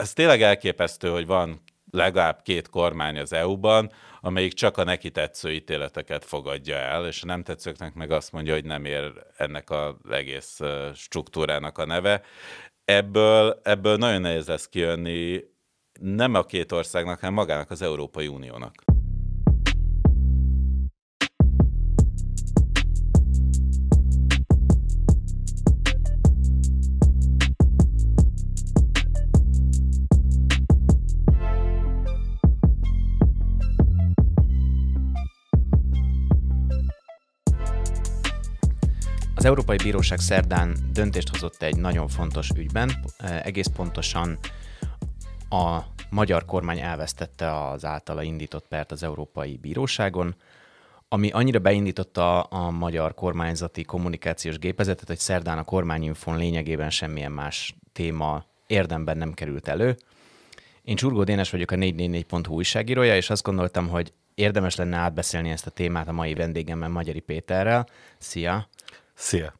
ez tényleg elképesztő, hogy van legalább két kormány az EU-ban, amelyik csak a neki tetsző ítéleteket fogadja el, és a nem tetszőknek meg azt mondja, hogy nem ér ennek az egész struktúrának a neve. Ebből, ebből nagyon nehéz lesz kijönni nem a két országnak, hanem magának az Európai Uniónak. Az Európai Bíróság szerdán döntést hozott egy nagyon fontos ügyben, egész pontosan a magyar kormány elvesztette az általa indított pert az Európai Bíróságon, ami annyira beindította a magyar kormányzati kommunikációs gépezetet, hogy szerdán a kormányinfon lényegében semmilyen más téma érdemben nem került elő. Én Csurgó Dénes vagyok a 444.hu újságírója, és azt gondoltam, hogy érdemes lenne átbeszélni ezt a témát a mai vendégemmel, Magyari Péterrel. Szia! Szia!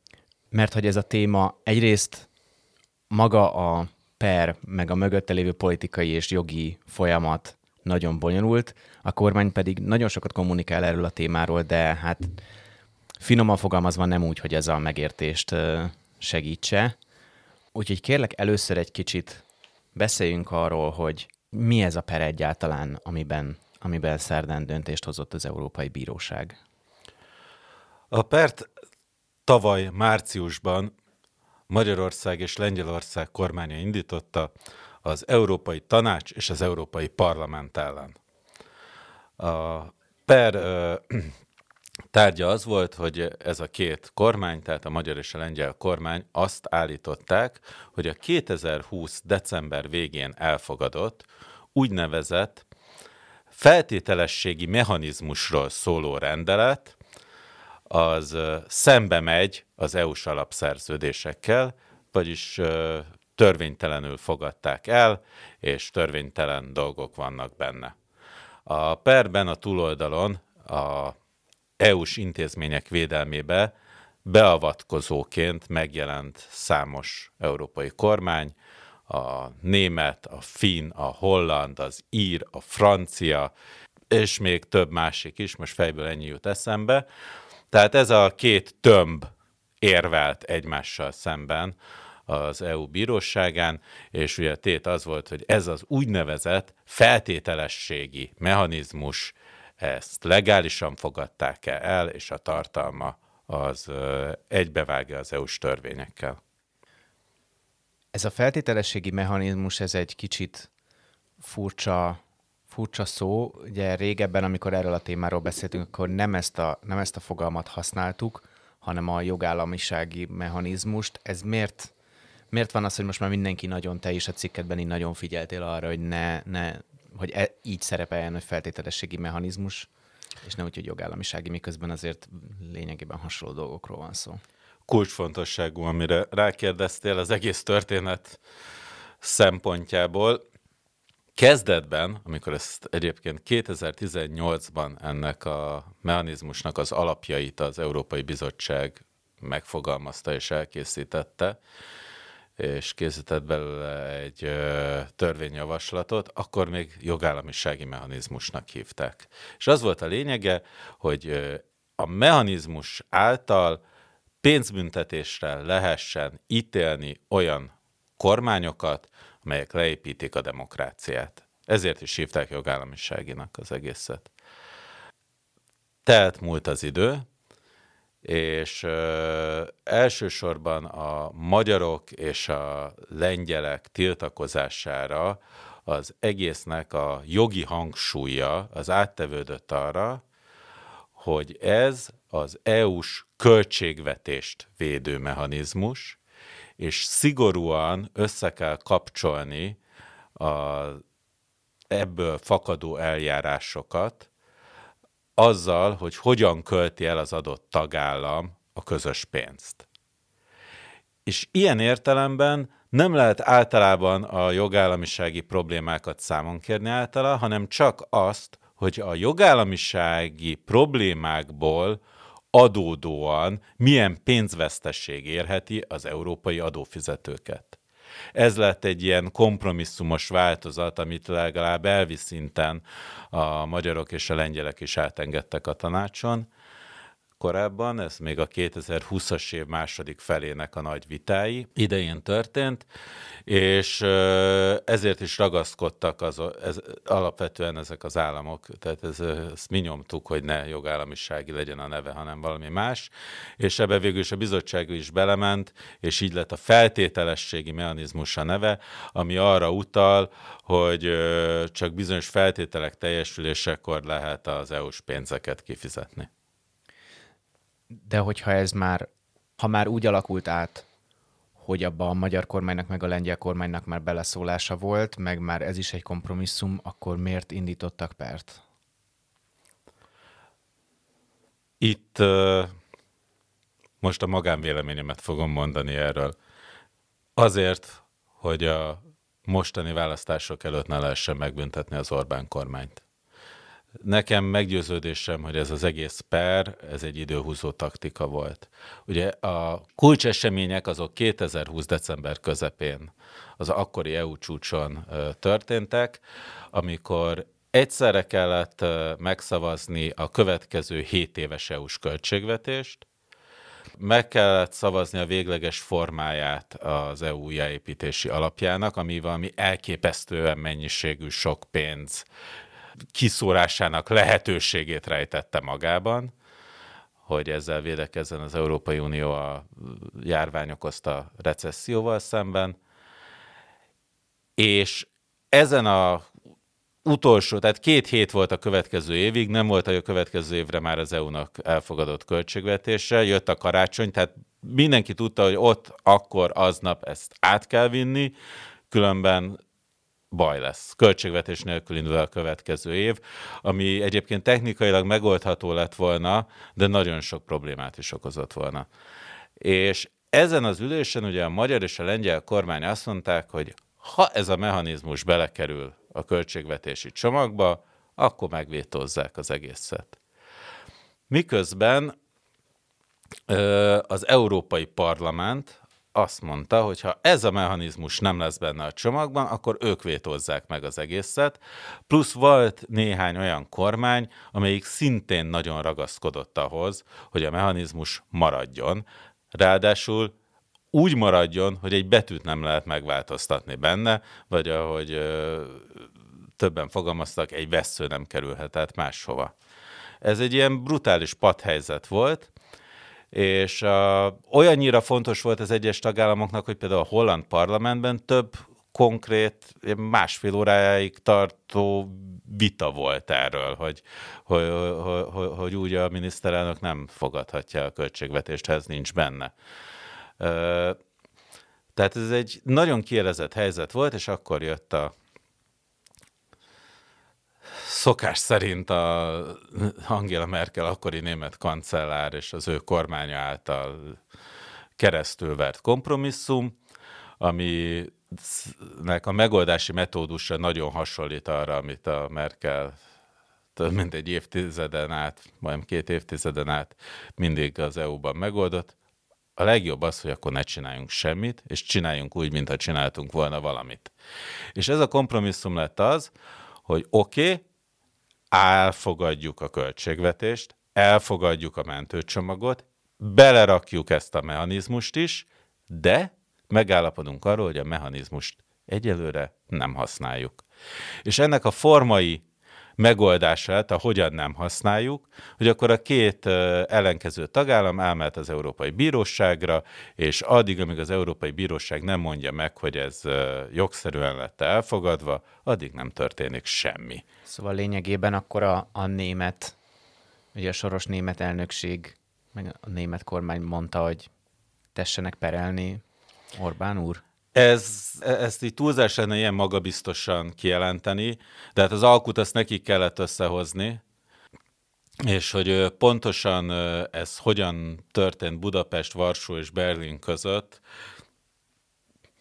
Mert hogy ez a téma egyrészt maga a per, meg a mögötte lévő politikai és jogi folyamat nagyon bonyolult, a kormány pedig nagyon sokat kommunikál erről a témáról, de hát finoman fogalmazva nem úgy, hogy ez a megértést segítse. Úgyhogy kérlek először egy kicsit beszéljünk arról, hogy mi ez a per egyáltalán, amiben, amiben szerdán döntést hozott az Európai Bíróság. A pert tavaly márciusban Magyarország és Lengyelország kormánya indította az Európai Tanács és az Európai Parlament ellen. A per ö, tárgya az volt, hogy ez a két kormány, tehát a magyar és a lengyel kormány azt állították, hogy a 2020. december végén elfogadott úgynevezett feltételességi mechanizmusról szóló rendelet, az szembe megy az EU-s alapszerződésekkel, vagyis törvénytelenül fogadták el, és törvénytelen dolgok vannak benne. A perben a túloldalon a EU-s intézmények védelmébe beavatkozóként megjelent számos európai kormány, a német, a finn, a holland, az ír, a francia, és még több másik is, most fejből ennyi jut eszembe, tehát ez a két tömb érvelt egymással szemben az EU bíróságán, és ugye a tét az volt, hogy ez az úgynevezett feltételességi mechanizmus, ezt legálisan fogadták -e el, és a tartalma az egybevágja az EU-s törvényekkel. Ez a feltételességi mechanizmus, ez egy kicsit furcsa furcsa szó, ugye régebben, amikor erről a témáról beszéltünk, akkor nem ezt a, nem ezt a fogalmat használtuk, hanem a jogállamisági mechanizmust. Ez miért, miért van az, hogy most már mindenki nagyon, te is a cikketben így nagyon figyeltél arra, hogy ne, ne hogy e, így szerepeljen, hogy feltételességi mechanizmus, és nem úgy, hogy jogállamisági, miközben azért lényegében hasonló dolgokról van szó. Kulcsfontosságú, amire rákérdeztél az egész történet szempontjából. Kezdetben, amikor ezt egyébként 2018-ban ennek a mechanizmusnak az alapjait az Európai Bizottság megfogalmazta és elkészítette, és készített belőle egy törvényjavaslatot, akkor még jogállamisági mechanizmusnak hívták. És az volt a lényege, hogy a mechanizmus által pénzbüntetésre lehessen ítélni olyan kormányokat, amelyek leépítik a demokráciát. Ezért is hívták jogállamiságinak az egészet. Telt múlt az idő, és ö, elsősorban a magyarok és a lengyelek tiltakozására az egésznek a jogi hangsúlya az áttevődött arra, hogy ez az EU-s költségvetést védő mechanizmus, és szigorúan össze kell kapcsolni a, ebből fakadó eljárásokat azzal, hogy hogyan költi el az adott tagállam a közös pénzt. És ilyen értelemben nem lehet általában a jogállamisági problémákat számon kérni általa, hanem csak azt, hogy a jogállamisági problémákból adódóan milyen pénzvesztesség érheti az európai adófizetőket. Ez lett egy ilyen kompromisszumos változat, amit legalább elviszinten szinten a magyarok és a lengyelek is átengedtek a tanácson, korábban, ez még a 2020-as év második felének a nagy vitái idején történt, és ezért is ragaszkodtak az, ez, alapvetően ezek az államok, tehát ez, ezt mi nyomtuk, hogy ne jogállamisági legyen a neve, hanem valami más, és ebbe végül is a bizottság is belement, és így lett a feltételességi mechanizmus a neve, ami arra utal, hogy csak bizonyos feltételek teljesülésekor lehet az EU-s pénzeket kifizetni. De hogyha ez már, ha már úgy alakult át, hogy abban a magyar kormánynak meg a lengyel kormánynak már beleszólása volt, meg már ez is egy kompromisszum, akkor miért indítottak pert? Itt most a magánvéleményemet fogom mondani erről. Azért, hogy a mostani választások előtt ne lehessen megbüntetni az Orbán kormányt. Nekem meggyőződésem, hogy ez az egész per, ez egy időhúzó taktika volt. Ugye a kulcsesemények azok 2020. december közepén, az akkori EU csúcson történtek, amikor egyszerre kellett megszavazni a következő 7 éves EU-s költségvetést, meg kellett szavazni a végleges formáját az EU újjáépítési alapjának, ami valami elképesztően mennyiségű sok pénz kiszórásának lehetőségét rejtette magában, hogy ezzel védekezzen az Európai Unió a járvány okozta recesszióval szemben, és ezen a utolsó, tehát két hét volt a következő évig, nem volt a következő évre már az EU-nak elfogadott költségvetése, jött a karácsony, tehát mindenki tudta, hogy ott, akkor, aznap ezt át kell vinni, különben baj lesz. Költségvetés nélkül indul a következő év, ami egyébként technikailag megoldható lett volna, de nagyon sok problémát is okozott volna. És ezen az ülésen ugye a magyar és a lengyel kormány azt mondták, hogy ha ez a mechanizmus belekerül a költségvetési csomagba, akkor megvétózzák az egészet. Miközben az Európai Parlament azt mondta, hogy ha ez a mechanizmus nem lesz benne a csomagban, akkor ők vétózzák meg az egészet. Plusz volt néhány olyan kormány, amelyik szintén nagyon ragaszkodott ahhoz, hogy a mechanizmus maradjon. Ráadásul úgy maradjon, hogy egy betűt nem lehet megváltoztatni benne, vagy ahogy ö, többen fogalmaztak, egy vesző nem kerülhetett máshova. Ez egy ilyen brutális padhelyzet volt, és uh, olyannyira fontos volt az egyes tagállamoknak, hogy például a holland parlamentben több konkrét, másfél óráig tartó vita volt erről, hogy, hogy, hogy, hogy, hogy úgy a miniszterelnök nem fogadhatja a költségvetést, ha ez nincs benne. Uh, tehát ez egy nagyon kielezett helyzet volt, és akkor jött a szokás szerint a Angela Merkel akkori német kancellár és az ő kormánya által vert kompromisszum, aminek a megoldási metódusa nagyon hasonlít arra, amit a Merkel több mint egy évtizeden át, majdnem két évtizeden át mindig az EU-ban megoldott. A legjobb az, hogy akkor ne csináljunk semmit, és csináljunk úgy, mintha csináltunk volna valamit. És ez a kompromisszum lett az, hogy oké, okay, elfogadjuk a költségvetést, elfogadjuk a mentőcsomagot, belerakjuk ezt a mechanizmust is, de megállapodunk arról, hogy a mechanizmust egyelőre nem használjuk. És ennek a formai megoldása a hogyan nem használjuk, hogy akkor a két ellenkező tagállam elmehet az Európai Bíróságra, és addig, amíg az Európai Bíróság nem mondja meg, hogy ez jogszerűen lett elfogadva, addig nem történik semmi. Szóval lényegében akkor a, a német, ugye a soros német elnökség, meg a német kormány mondta, hogy tessenek perelni Orbán úr? Ez, ezt így túlzás lenne ilyen magabiztosan kijelenteni, de hát az alkut azt nekik kellett összehozni, és hogy pontosan ez hogyan történt Budapest, Varsó és Berlin között,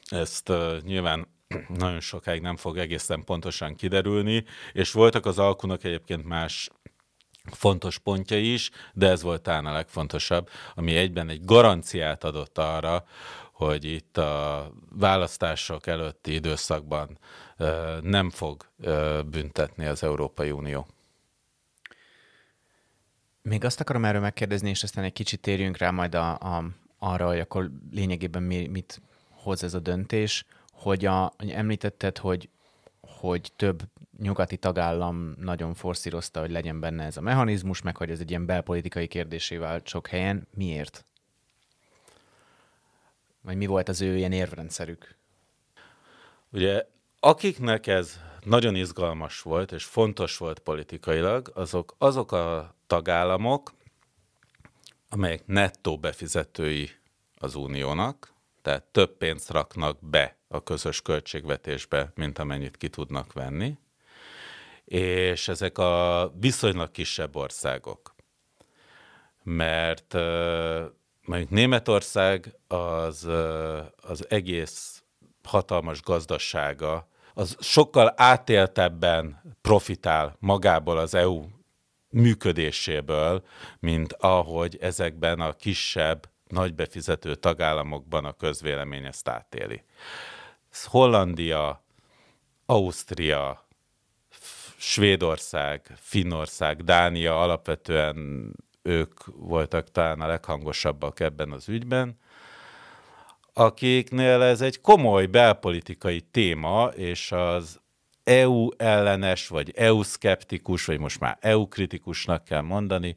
ezt nyilván nagyon sokáig nem fog egészen pontosan kiderülni, és voltak az alkunak egyébként más fontos pontja is, de ez volt talán a legfontosabb, ami egyben egy garanciát adott arra, hogy itt a választások előtti időszakban nem fog büntetni az Európai Unió. Még azt akarom erről megkérdezni, és aztán egy kicsit térjünk rá majd a, a, arra, hogy akkor lényegében mi, mit hoz ez a döntés, hogy a, említetted, hogy, hogy több nyugati tagállam nagyon forszírozta, hogy legyen benne ez a mechanizmus, meg hogy ez egy ilyen belpolitikai kérdésé vált sok helyen. Miért? Vagy mi volt az ő ilyen érvrendszerük? Ugye, akiknek ez nagyon izgalmas volt, és fontos volt politikailag, azok azok a tagállamok, amelyek nettó befizetői az uniónak, tehát több pénzt raknak be a közös költségvetésbe, mint amennyit ki tudnak venni, és ezek a viszonylag kisebb országok. Mert mert Németország az, az egész hatalmas gazdasága, az sokkal átéltebben profitál magából az EU működéséből, mint ahogy ezekben a kisebb, nagybefizető tagállamokban a közvélemény ezt átéli. Ez Hollandia, Ausztria, Svédország, Finnország, Dánia alapvetően ők voltak talán a leghangosabbak ebben az ügyben, akiknél ez egy komoly belpolitikai téma, és az EU ellenes, vagy EU szkeptikus, vagy most már EU kritikusnak kell mondani,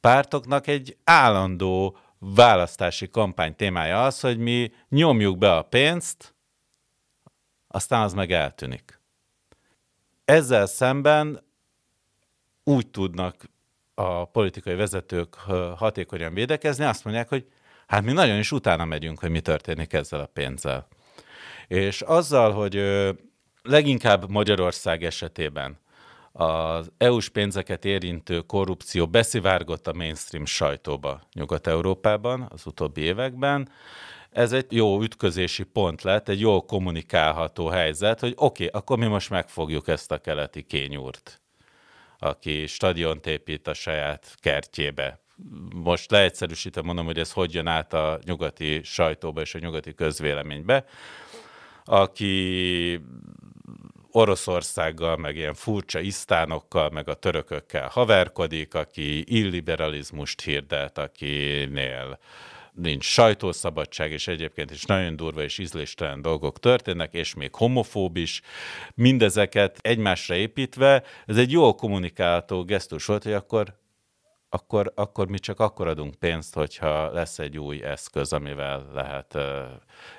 pártoknak egy állandó választási kampány témája az, hogy mi nyomjuk be a pénzt, aztán az meg eltűnik. Ezzel szemben úgy tudnak a politikai vezetők hatékonyan védekezni, azt mondják, hogy hát mi nagyon is utána megyünk, hogy mi történik ezzel a pénzzel. És azzal, hogy leginkább Magyarország esetében az EU-s pénzeket érintő korrupció beszivárgott a mainstream sajtóba Nyugat-Európában az utóbbi években. Ez egy jó ütközési pont lett, egy jól kommunikálható helyzet, hogy oké, okay, akkor mi most megfogjuk ezt a keleti kényúrt aki stadiont épít a saját kertjébe. Most leegyszerűsítem, mondom, hogy ez hogy jön át a nyugati sajtóba és a nyugati közvéleménybe, aki Oroszországgal, meg ilyen furcsa isztánokkal, meg a törökökkel haverkodik, aki illiberalizmust hirdet, akinél uh, nincs sajtószabadság, és egyébként is nagyon durva és ízléstelen dolgok történnek, és még homofób is, mindezeket egymásra építve, ez egy jól kommunikálható gesztus volt, hogy akkor akkor, akkor mi csak akkor adunk pénzt, hogyha lesz egy új eszköz, amivel lehet uh,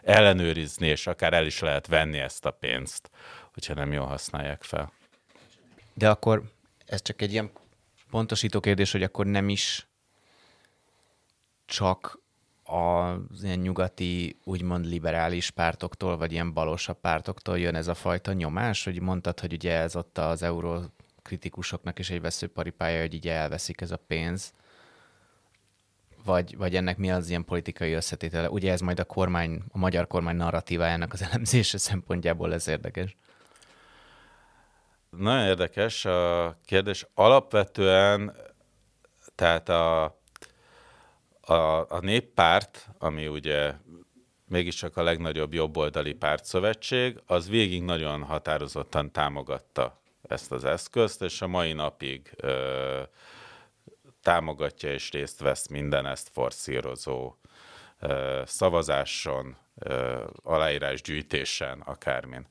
ellenőrizni, és akár el is lehet venni ezt a pénzt, hogyha nem jól használják fel. De akkor ez csak egy ilyen pontosító kérdés, hogy akkor nem is csak az ilyen nyugati, úgymond liberális pártoktól, vagy ilyen balosabb pártoktól jön ez a fajta nyomás, hogy mondtad, hogy ugye ez ott az euró kritikusoknak is egy veszőparipája, hogy így elveszik ez a pénz, vagy, vagy ennek mi az ilyen politikai összetétele? Ugye ez majd a kormány, a magyar kormány narratívájának az elemzése szempontjából ez érdekes. Nagyon érdekes a kérdés. Alapvetően, tehát a, a, a néppárt, ami ugye mégiscsak a legnagyobb jobboldali pártszövetség, az végig nagyon határozottan támogatta ezt az eszközt, és a mai napig ö, támogatja és részt vesz minden ezt forszírozó ö, szavazáson, ö, aláírásgyűjtésen, akármin.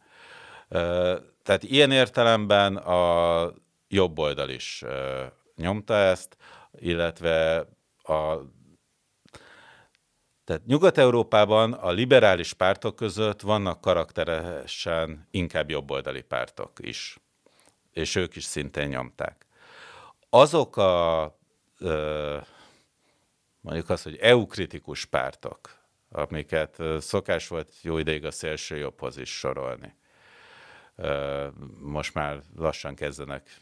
Ö, tehát ilyen értelemben a jobboldal is ö, nyomta ezt, illetve a tehát Nyugat-Európában a liberális pártok között vannak karakteresen inkább jobboldali pártok is, és ők is szintén nyomták. Azok a mondjuk azt, hogy EU-kritikus pártok, amiket szokás volt jó ideig a szélső jobbhoz is sorolni. Most már lassan kezdenek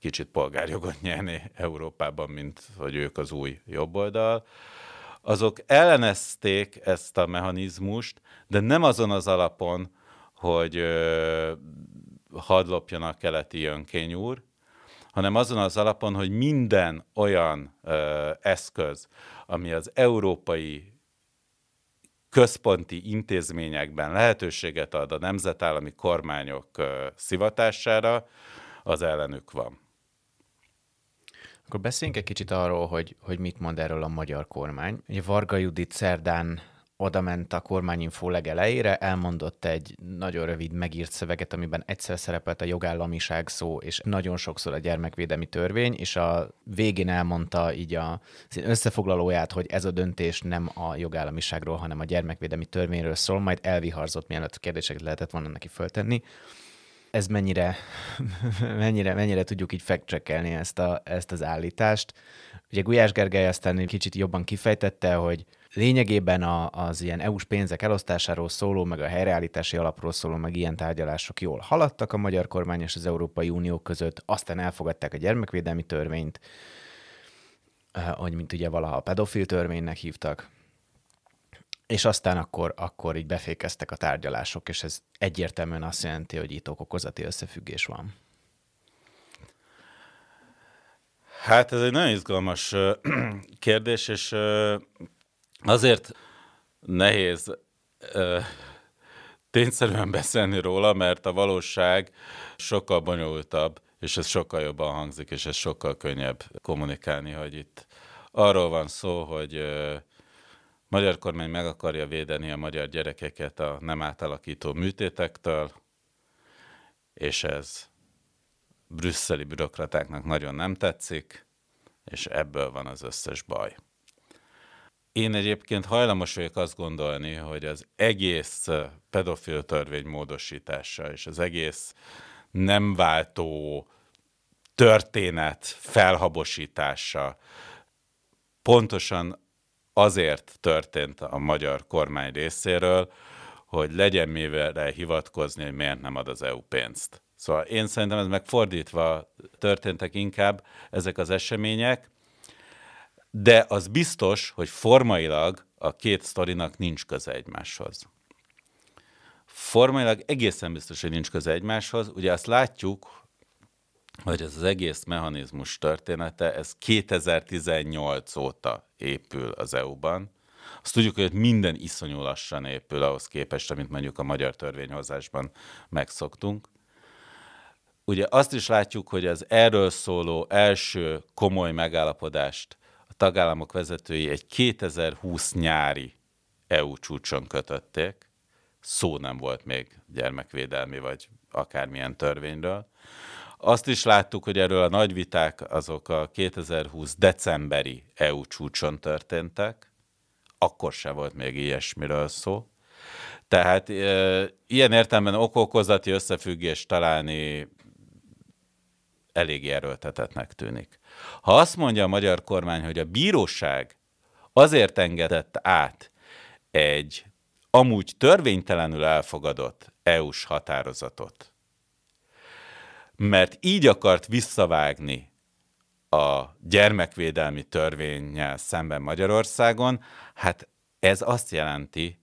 kicsit polgárjogot nyerni Európában, mint hogy ők az új jobboldal azok ellenezték ezt a mechanizmust, de nem azon az alapon, hogy hadd lopjon a keleti önkény úr, hanem azon az alapon, hogy minden olyan ö, eszköz, ami az európai központi intézményekben lehetőséget ad a nemzetállami kormányok ö, szivatására, az ellenük van. Akkor beszéljünk egy kicsit arról, hogy, hogy mit mond erről a magyar kormány. Ugye Varga Judit szerdán oda ment a kormányinfó legelejére, elmondott egy nagyon rövid megírt szöveget, amiben egyszer szerepelt a jogállamiság szó, és nagyon sokszor a gyermekvédelmi törvény, és a végén elmondta így a összefoglalóját, hogy ez a döntés nem a jogállamiságról, hanem a gyermekvédelmi törvényről szól, majd elviharzott, mielőtt kérdéseket lehetett volna neki föltenni ez mennyire, mennyire, mennyire tudjuk így fact ezt, a, ezt az állítást. Ugye Gulyás Gergely aztán kicsit jobban kifejtette, hogy lényegében a, az ilyen EU-s pénzek elosztásáról szóló, meg a helyreállítási alapról szóló, meg ilyen tárgyalások jól haladtak a magyar kormány és az Európai Unió között, aztán elfogadták a gyermekvédelmi törvényt, eh, hogy mint ugye valaha a pedofil törvénynek hívtak, és aztán akkor, akkor így befékeztek a tárgyalások, és ez egyértelműen azt jelenti, hogy itt okokozati összefüggés van. Hát ez egy nagyon izgalmas kérdés, és azért nehéz tényszerűen beszélni róla, mert a valóság sokkal bonyolultabb, és ez sokkal jobban hangzik, és ez sokkal könnyebb kommunikálni, hogy itt arról van szó, hogy magyar kormány meg akarja védeni a magyar gyerekeket a nem átalakító műtétektől, és ez brüsszeli bürokratáknak nagyon nem tetszik, és ebből van az összes baj. Én egyébként hajlamos vagyok azt gondolni, hogy az egész pedofil törvény módosítása és az egész nem váltó történet felhabosítása pontosan azért történt a magyar kormány részéről, hogy legyen mivel hivatkozni, hogy miért nem ad az EU pénzt. Szóval én szerintem ez megfordítva történtek inkább ezek az események, de az biztos, hogy formailag a két sztorinak nincs köze egymáshoz. Formailag egészen biztos, hogy nincs köze egymáshoz. Ugye azt látjuk, hogy ez az egész mechanizmus története, ez 2018 óta épül az EU-ban. Azt tudjuk, hogy minden iszonyú lassan épül ahhoz képest, amit mondjuk a magyar törvényhozásban megszoktunk. Ugye azt is látjuk, hogy az erről szóló első komoly megállapodást a tagállamok vezetői egy 2020 nyári EU csúcson kötötték. Szó nem volt még gyermekvédelmi vagy akármilyen törvényről. Azt is láttuk, hogy erről a nagy viták azok a 2020 decemberi EU csúcson történtek, akkor se volt még ilyesmiről szó. Tehát e, ilyen értelemben okokozati összefüggés találni elég erőltetetnek tűnik. Ha azt mondja a magyar kormány, hogy a bíróság azért engedett át egy amúgy törvénytelenül elfogadott EU-s határozatot, mert így akart visszavágni a gyermekvédelmi törvényel szemben Magyarországon, hát ez azt jelenti,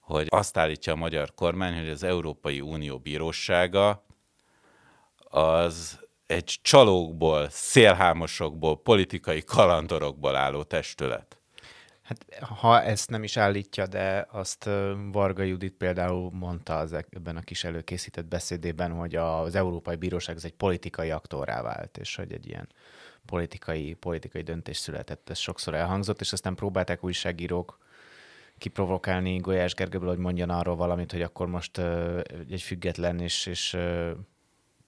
hogy azt állítja a magyar kormány, hogy az Európai Unió bírósága az egy csalókból, szélhámosokból, politikai kalandorokból álló testület. Hát ha ezt nem is állítja, de azt Varga Judit például mondta az e-, ebben a kis előkészített beszédében, hogy az Európai Bíróság ez egy politikai aktorrá vált, és hogy egy ilyen politikai, politikai döntés született. Ez sokszor elhangzott, és aztán próbálták újságírók kiprovokálni Golyás Gergőből, hogy mondjon arról valamit, hogy akkor most egy független és, és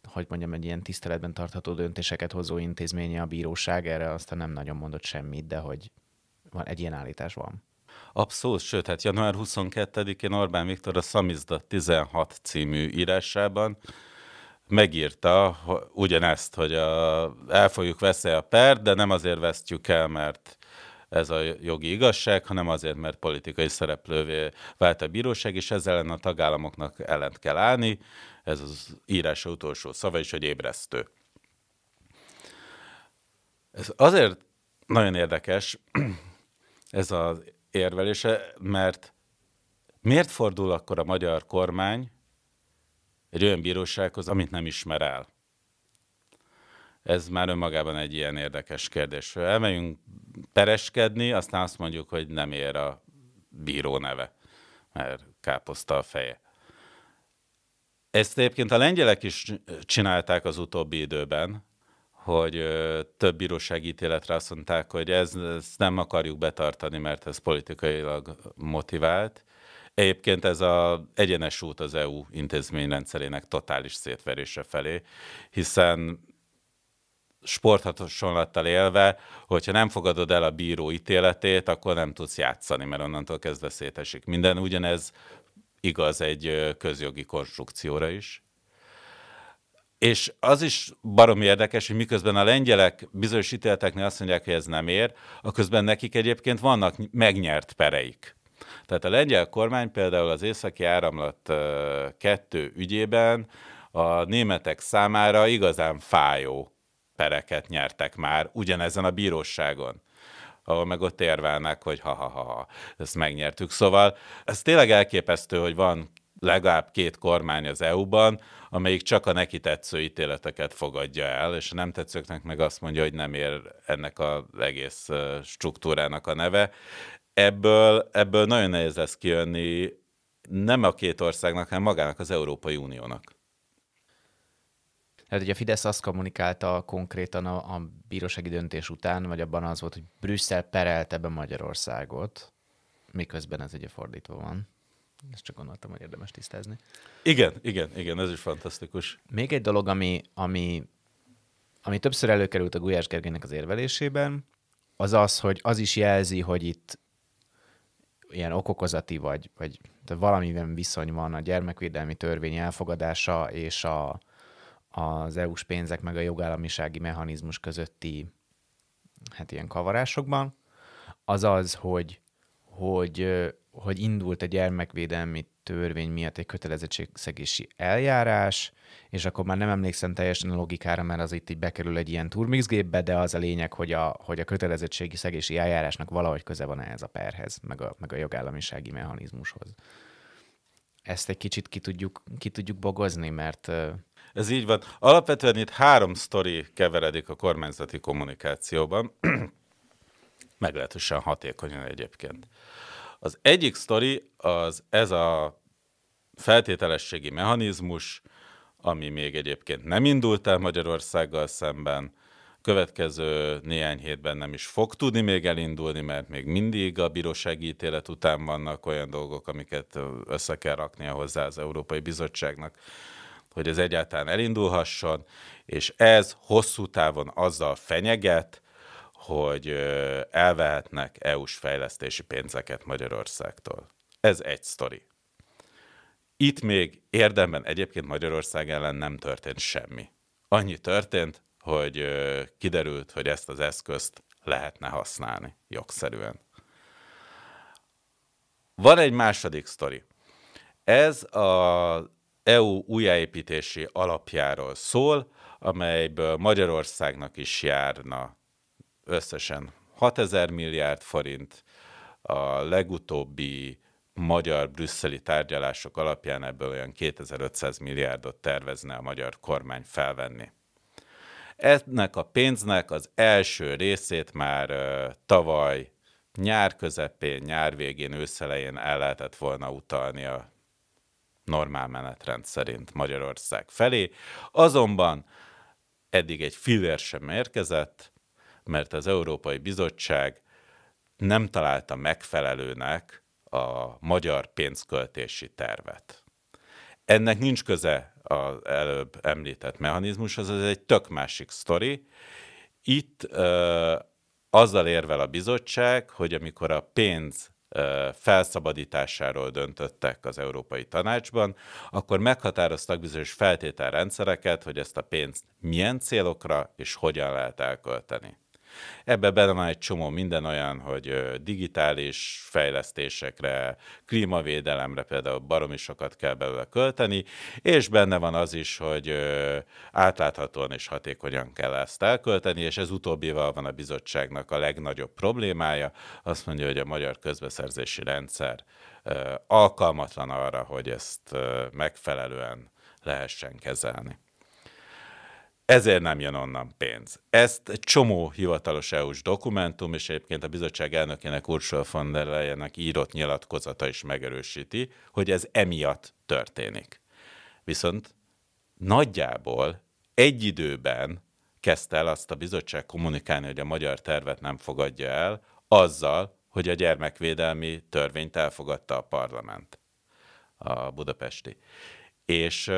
hogy mondjam, egy ilyen tiszteletben tartható döntéseket hozó intézménye a bíróság, erre aztán nem nagyon mondott semmit, de hogy van, egy ilyen állítás van. Abszolút, sőt, hát január 22-én Orbán Viktor a Szamizda 16 című írásában megírta ugyanezt, hogy a, el fogjuk veszni a pert, de nem azért vesztjük el, mert ez a jogi igazság, hanem azért, mert politikai szereplővé vált a bíróság, és ezzel ellen a tagállamoknak ellent kell állni. Ez az írás utolsó szava is, hogy ébresztő. Ez azért nagyon érdekes, ez az érvelése, mert miért fordul akkor a magyar kormány egy olyan bírósághoz, amit nem ismer el? Ez már önmagában egy ilyen érdekes kérdés. Elmegyünk pereskedni, aztán azt mondjuk, hogy nem ér a bíró neve, mert káposzta a feje. Ezt egyébként a lengyelek is csinálták az utóbbi időben, hogy több bíróság ítéletre azt mondták, hogy ez, ezt nem akarjuk betartani, mert ez politikailag motivált. Egyébként ez a egyenes út az EU intézményrendszerének totális szétverése felé, hiszen sporthasonlattal élve, hogyha nem fogadod el a bíró ítéletét, akkor nem tudsz játszani, mert onnantól kezdve szétesik minden. Ugyanez igaz egy közjogi konstrukcióra is. És az is barom érdekes, hogy miközben a lengyelek bizonyos ítéleteknél azt mondják, hogy ez nem ér, a közben nekik egyébként vannak megnyert pereik. Tehát a lengyel kormány például az északi áramlat kettő ügyében a németek számára igazán fájó pereket nyertek már ugyanezen a bíróságon ahol meg ott érvelnek, hogy ha-ha-ha, ezt megnyertük. Szóval ez tényleg elképesztő, hogy van legalább két kormány az EU-ban, amelyik csak a neki tetsző ítéleteket fogadja el, és a nem tetszőknek meg azt mondja, hogy nem ér ennek az egész struktúrának a neve. Ebből, ebből nagyon nehéz lesz kijönni nem a két országnak, hanem magának az Európai Uniónak. Hát ugye a Fidesz azt kommunikálta konkrétan a, a bírósági döntés után, vagy abban az volt, hogy Brüsszel perelte be Magyarországot, miközben ez ugye fordítva van. Ezt csak gondoltam, hogy érdemes tisztázni. Igen, igen, igen, ez is fantasztikus. Még egy dolog, ami, ami, ami többször előkerült a Gulyás Gergének az érvelésében, az az, hogy az is jelzi, hogy itt ilyen okokozati vagy, vagy valamiben viszony van a gyermekvédelmi törvény elfogadása és a, az EU-s pénzek meg a jogállamisági mechanizmus közötti hát ilyen kavarásokban, az az, hogy, hogy hogy indult a gyermekvédelmi törvény miatt egy kötelezettségszegési eljárás, és akkor már nem emlékszem teljesen a logikára, mert az itt így bekerül egy ilyen turmixgépbe, de az a lényeg, hogy a, hogy a kötelezettségi szegési eljárásnak valahogy köze van ehhez a perhez, meg a, meg a jogállamisági mechanizmushoz. Ezt egy kicsit ki tudjuk, ki tudjuk bogozni, mert ez így van. Alapvetően itt három sztori keveredik a kormányzati kommunikációban. Meglehetősen hatékonyan egyébként. Az egyik sztori az ez a feltételességi mechanizmus, ami még egyébként nem indult el Magyarországgal szemben, következő néhány hétben nem is fog tudni még elindulni, mert még mindig a bírósági ítélet után vannak olyan dolgok, amiket össze kell raknia hozzá az Európai Bizottságnak, hogy ez egyáltalán elindulhasson, és ez hosszú távon azzal fenyeget, hogy elvehetnek EU-s fejlesztési pénzeket Magyarországtól. Ez egy sztori. Itt még érdemben egyébként Magyarország ellen nem történt semmi. Annyi történt, hogy kiderült, hogy ezt az eszközt lehetne használni jogszerűen. Van egy második sztori. Ez az EU újjáépítési alapjáról szól, amelyből Magyarországnak is járna összesen 6000 milliárd forint, a legutóbbi magyar-brüsszeli tárgyalások alapján ebből olyan 2500 milliárdot tervezne a magyar kormány felvenni. Ennek a pénznek az első részét már tavaly nyár közepén, nyár végén, őszelején el lehetett volna utalni a normál menetrend szerint Magyarország felé. Azonban eddig egy fillér sem érkezett, mert az Európai Bizottság nem találta megfelelőnek a magyar pénzköltési tervet. Ennek nincs köze az előbb említett mechanizmushoz, ez egy tök másik sztori. Itt ö, azzal érvel a bizottság, hogy amikor a pénz felszabadításáról döntöttek az Európai Tanácsban, akkor meghatároztak bizonyos feltételrendszereket, hogy ezt a pénzt milyen célokra és hogyan lehet elkölteni. Ebbe benne van egy csomó minden olyan, hogy digitális fejlesztésekre, klímavédelemre például baromi sokat kell belőle költeni, és benne van az is, hogy átláthatóan és hatékonyan kell ezt elkölteni, és ez utóbbival van a bizottságnak a legnagyobb problémája. Azt mondja, hogy a magyar közbeszerzési rendszer alkalmatlan arra, hogy ezt megfelelően lehessen kezelni ezért nem jön onnan pénz. Ezt egy csomó hivatalos EU-s dokumentum, és egyébként a bizottság elnökének Ursula von der Leyennek írott nyilatkozata is megerősíti, hogy ez emiatt történik. Viszont nagyjából egy időben kezdte el azt a bizottság kommunikálni, hogy a magyar tervet nem fogadja el, azzal, hogy a gyermekvédelmi törvényt elfogadta a parlament, a budapesti. És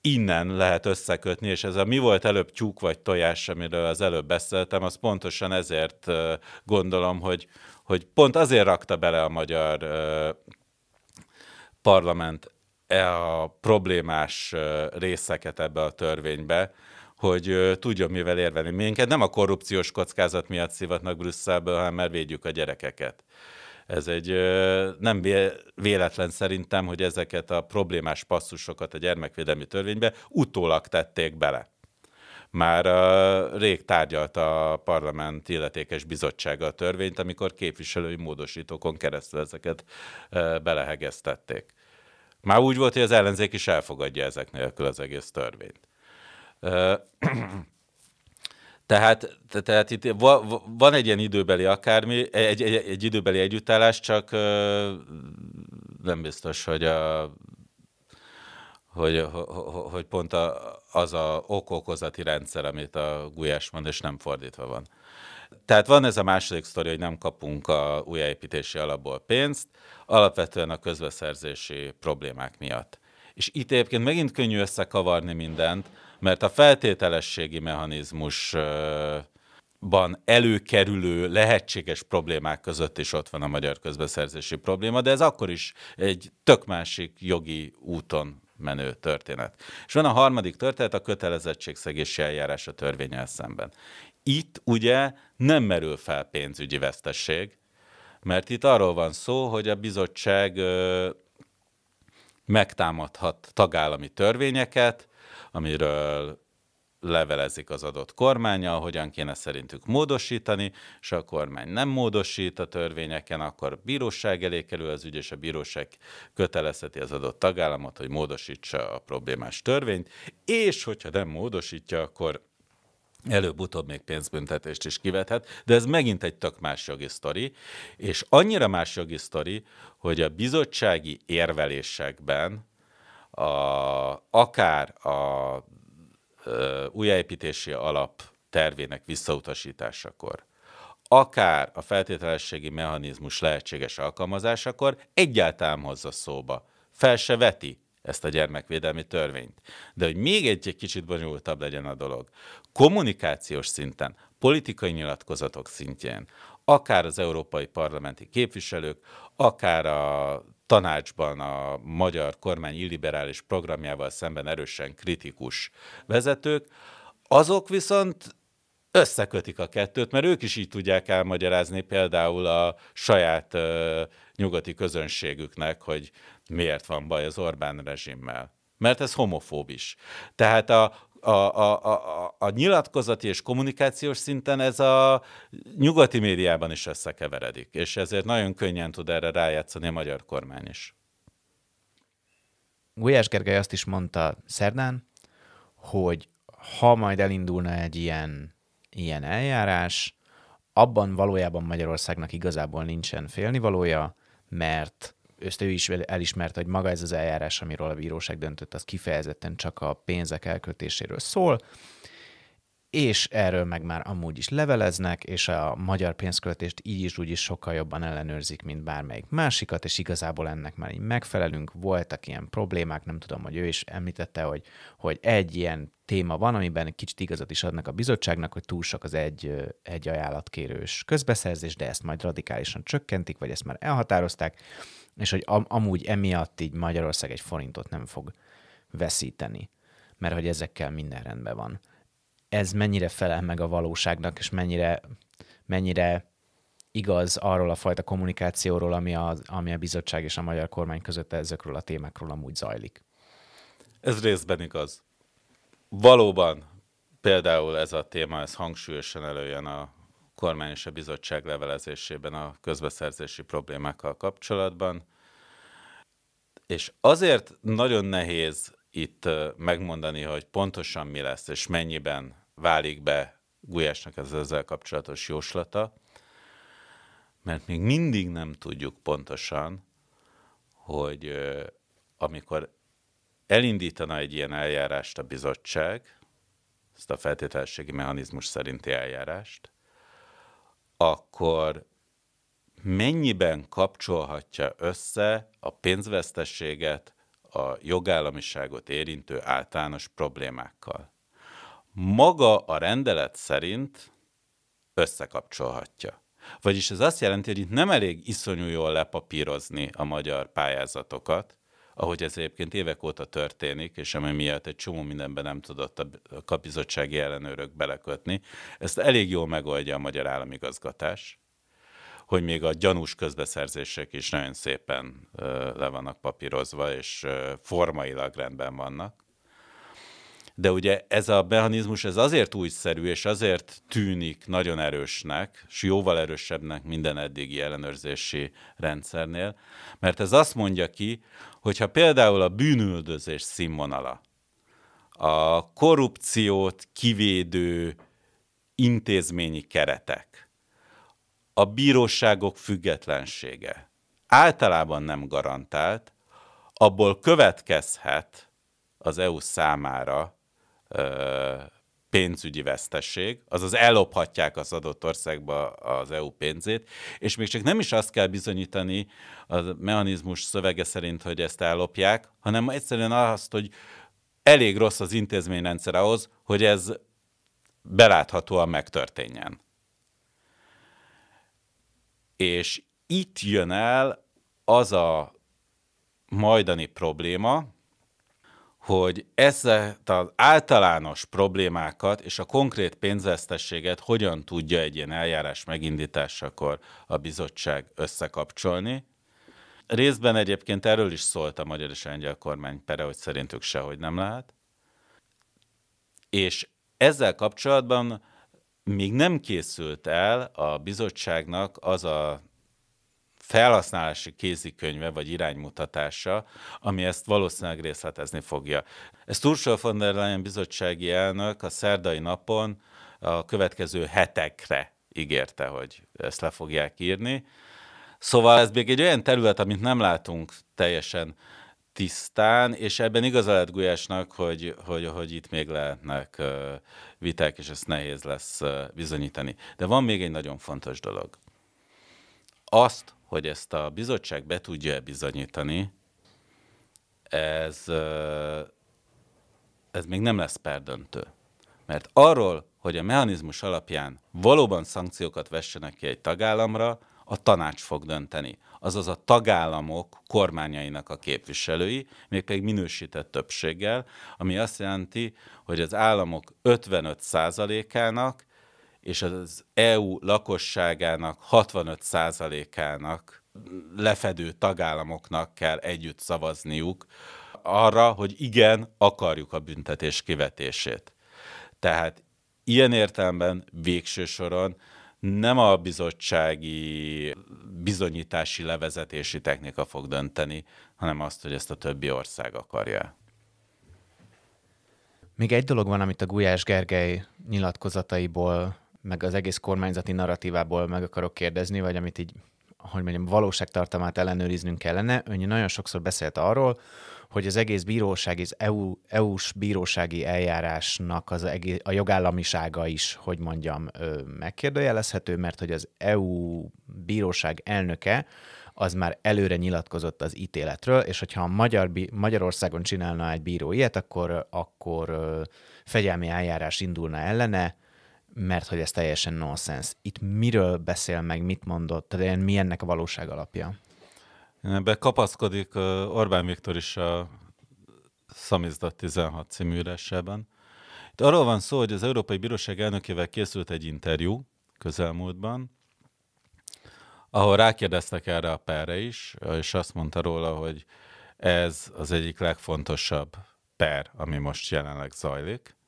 innen lehet összekötni, és ez a mi volt előbb tyúk vagy tojás, amiről az előbb beszéltem, az pontosan ezért gondolom, hogy, hogy pont azért rakta bele a magyar parlament e a problémás részeket ebbe a törvénybe, hogy tudjon mivel érvelni. Minket nem a korrupciós kockázat miatt szivatnak Brüsszelből, hanem mert védjük a gyerekeket ez egy nem véletlen szerintem, hogy ezeket a problémás passzusokat a gyermekvédelmi törvénybe utólag tették bele. Már rég tárgyalt a parlament illetékes bizottsága a törvényt, amikor képviselői módosítókon keresztül ezeket belehegeztették. Már úgy volt, hogy az ellenzék is elfogadja ezek nélkül az egész törvényt. Tehát, te, tehát itt va, va, van egy ilyen időbeli akármi, egy, egy, egy időbeli együttállás, csak ö, nem biztos, hogy a hogy, hogy pont a, az a okokozati rendszer, amit a Gulyás mond, és nem fordítva van. Tehát van ez a második sztori, hogy nem kapunk a újjáépítési alapból pénzt, alapvetően a közbeszerzési problémák miatt. És itt egyébként megint könnyű összekavarni mindent, mert a feltételességi mechanizmusban előkerülő lehetséges problémák között is ott van a magyar közbeszerzési probléma, de ez akkor is egy tök másik jogi úton menő történet. És van a harmadik történet, a kötelezettségszegési eljárás a törvényel szemben. Itt ugye nem merül fel pénzügyi vesztesség, mert itt arról van szó, hogy a bizottság megtámadhat tagállami törvényeket, amiről levelezik az adott kormánya, hogyan kéne szerintük módosítani, és a kormány nem módosít a törvényeken, akkor bíróság elé kerül az ügy, és a bíróság kötelezheti az adott tagállamot, hogy módosítsa a problémás törvényt, és hogyha nem módosítja, akkor előbb-utóbb még pénzbüntetést is kivethet, de ez megint egy tök más jogi sztori, és annyira más jogi sztori, hogy a bizottsági érvelésekben a, akár a ö, újjáépítési alap tervének visszautasításakor, akár a feltételességi mechanizmus lehetséges alkalmazásakor egyáltalán hozza szóba. Fel se veti ezt a gyermekvédelmi törvényt. De hogy még egy, egy kicsit bonyolultabb legyen a dolog, kommunikációs szinten, politikai nyilatkozatok szintjén, akár az európai parlamenti képviselők, akár a tanácsban a magyar kormány illiberális programjával szemben erősen kritikus vezetők, azok viszont összekötik a kettőt, mert ők is így tudják elmagyarázni például a saját ö, nyugati közönségüknek, hogy miért van baj az Orbán rezsimmel. Mert ez homofób is. Tehát a a, a, a, a nyilatkozati és kommunikációs szinten ez a nyugati médiában is összekeveredik, és ezért nagyon könnyen tud erre rájátszani a magyar kormány is. Gulyás Gergely azt is mondta szerdán, hogy ha majd elindulna egy ilyen, ilyen eljárás, abban valójában Magyarországnak igazából nincsen félnivalója, mert ezt ő is elismerte, hogy maga ez az eljárás, amiről a bíróság döntött, az kifejezetten csak a pénzek elköltéséről szól, és erről meg már amúgy is leveleznek, és a magyar pénzköltést így is úgy is sokkal jobban ellenőrzik, mint bármelyik másikat, és igazából ennek már így megfelelünk. Voltak ilyen problémák, nem tudom, hogy ő is említette, hogy, hogy egy ilyen téma van, amiben kicsit igazat is adnak a bizottságnak, hogy túl sok az egy, egy ajánlatkérős közbeszerzés, de ezt majd radikálisan csökkentik, vagy ezt már elhatározták és hogy am- amúgy emiatt így Magyarország egy forintot nem fog veszíteni, mert hogy ezekkel minden rendben van. Ez mennyire felel meg a valóságnak, és mennyire, mennyire igaz arról a fajta kommunikációról, ami a, ami a bizottság és a magyar kormány között ezekről a témákról amúgy zajlik. Ez részben igaz. Valóban például ez a téma, ez hangsúlyosan előjön a kormány és a bizottság levelezésében a közbeszerzési problémákkal kapcsolatban. És azért nagyon nehéz itt megmondani, hogy pontosan mi lesz, és mennyiben válik be Gulyásnak az ezzel kapcsolatos jóslata, mert még mindig nem tudjuk pontosan, hogy amikor elindítana egy ilyen eljárást a bizottság, ezt a feltételességi mechanizmus szerinti eljárást, akkor mennyiben kapcsolhatja össze a pénzvesztességet a jogállamiságot érintő általános problémákkal. Maga a rendelet szerint összekapcsolhatja. Vagyis ez azt jelenti, hogy itt nem elég iszonyú jól lepapírozni a magyar pályázatokat, ahogy ez egyébként évek óta történik, és ami miatt egy csomó mindenben nem tudott a kapizottsági ellenőrök belekötni, ezt elég jól megoldja a magyar államigazgatás, hogy még a gyanús közbeszerzések is nagyon szépen le vannak papírozva, és formailag rendben vannak de ugye ez a mechanizmus ez azért újszerű, és azért tűnik nagyon erősnek, és jóval erősebbnek minden eddigi ellenőrzési rendszernél, mert ez azt mondja ki, hogyha például a bűnüldözés színvonala, a korrupciót kivédő intézményi keretek, a bíróságok függetlensége általában nem garantált, abból következhet az EU számára pénzügyi vesztesség, azaz ellophatják az adott országba az EU pénzét, és még csak nem is azt kell bizonyítani a mechanizmus szövege szerint, hogy ezt ellopják, hanem egyszerűen azt, hogy elég rossz az intézményrendszer ahhoz, hogy ez beláthatóan megtörténjen. És itt jön el az a majdani probléma, hogy ezt az általános problémákat és a konkrét pénzvesztességet hogyan tudja egy ilyen eljárás megindításakor a bizottság összekapcsolni. Részben egyébként erről is szólt a magyar és lengyel kormány pere, hogy szerintük sehogy nem lehet. És ezzel kapcsolatban még nem készült el a bizottságnak az a felhasználási kézikönyve vagy iránymutatása, ami ezt valószínűleg részletezni fogja. Ezt Ursula von der Leyen bizottsági elnök a szerdai napon a következő hetekre ígérte, hogy ezt le fogják írni. Szóval ez még egy olyan terület, amit nem látunk teljesen tisztán, és ebben igaza lehet Gulyásnak, hogy, hogy, hogy itt még lehetnek viták, és ezt nehéz lesz bizonyítani. De van még egy nagyon fontos dolog. Azt, hogy ezt a bizottság be tudja bizonyítani, ez, ez még nem lesz perdöntő. Mert arról, hogy a mechanizmus alapján valóban szankciókat vessenek ki egy tagállamra, a tanács fog dönteni. Azaz a tagállamok kormányainak a képviselői, mégpedig minősített többséggel, ami azt jelenti, hogy az államok 55%-ának és az EU lakosságának 65%-ának lefedő tagállamoknak kell együtt szavazniuk arra, hogy igen, akarjuk a büntetés kivetését. Tehát ilyen értelemben végső soron nem a bizottsági bizonyítási levezetési technika fog dönteni, hanem azt, hogy ezt a többi ország akarja. Még egy dolog van, amit a Gulyás Gergely nyilatkozataiból meg az egész kormányzati narratívából meg akarok kérdezni, vagy amit így, hogy mondjam, valóságtartamát ellenőriznünk kellene. Ön nagyon sokszor beszélt arról, hogy az egész bíróság, az EU, EU-s bírósági eljárásnak az egész, a jogállamisága is, hogy mondjam, megkérdőjelezhető, mert hogy az EU bíróság elnöke az már előre nyilatkozott az ítéletről, és hogyha Magyar, Magyarországon csinálna egy bíró ilyet, akkor, akkor fegyelmi eljárás indulna ellene, mert hogy ez teljesen nonsense. Itt miről beszél meg, mit mondott, tehát mi ennek a valóság alapja? Ebbe kapaszkodik Orbán Viktor is a Szamizdat 16 című üresében. Itt arról van szó, hogy az Európai Bíróság elnökével készült egy interjú közelmúltban, ahol rákérdeztek erre a perre is, és azt mondta róla, hogy ez az egyik legfontosabb per, ami most jelenleg zajlik